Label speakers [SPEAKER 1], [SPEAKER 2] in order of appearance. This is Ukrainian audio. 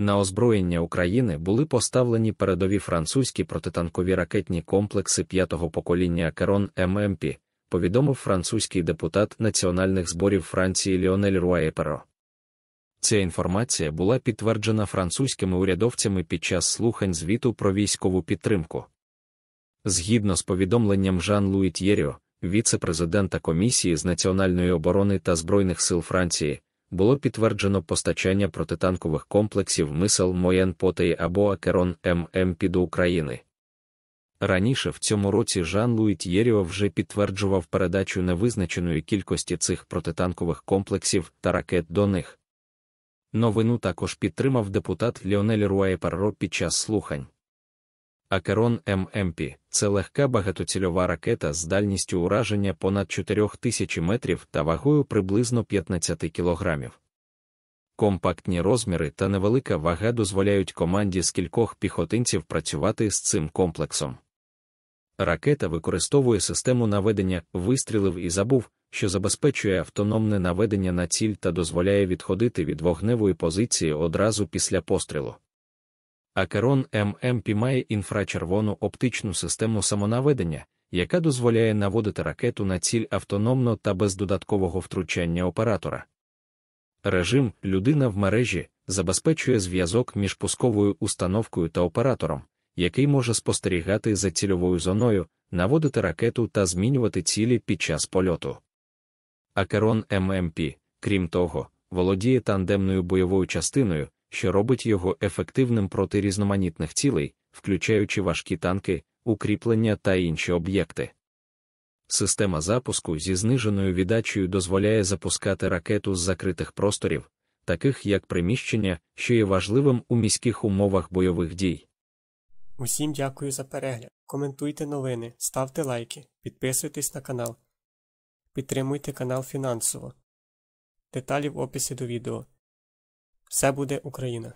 [SPEAKER 1] На озброєння України були поставлені передові французькі протитанкові ракетні комплекси п'ятого покоління Керон ММП, повідомив французький депутат національних зборів Франції Ліонель Руаєперо. Ця інформація була підтверджена французькими урядовцями під час слухань звіту про військову підтримку. Згідно з повідомленням Жан Луї Т'єріо, віце-президента Комісії з національної оборони та збройних сил Франції, було підтверджено постачання протитанкових комплексів мисел Моєн Потей або Акерон ММП до України. Раніше в цьому році Жан Луї Т'єріо вже підтверджував передачу невизначеної кількості цих протитанкових комплексів та ракет до них. Новину також підтримав депутат Ліонель Руаєпарро під час слухань. Акерон ММП це легка багатоцільова ракета з дальністю ураження понад 4000 метрів та вагою приблизно 15 кілограмів. Компактні розміри та невелика вага дозволяють команді з кількох піхотинців працювати з цим комплексом. Ракета використовує систему наведення вистрілів і забув, що забезпечує автономне наведення на ціль та дозволяє відходити від вогневої позиції одразу після пострілу. Акерон ММП має інфрачервону оптичну систему самонаведення, яка дозволяє наводити ракету на ціль автономно та без додаткового втручання оператора. Режим людина в мережі забезпечує зв'язок між пусковою установкою та оператором, який може спостерігати за цільовою зоною, наводити ракету та змінювати цілі під час польоту. Акерон ММП, крім того, володіє тандемною бойовою частиною що робить його ефективним проти різноманітних цілей, включаючи важкі танки, укріплення та інші об'єкти. Система запуску зі зниженою віддачею дозволяє запускати ракету з закритих просторів, таких як приміщення, що є важливим у міських умовах бойових дій.
[SPEAKER 2] Усім дякую за перегляд. Коментуйте новини, ставте лайки, підписуйтесь на канал, підтримуйте канал фінансово. Деталі в описі до відео. Все буде Україна!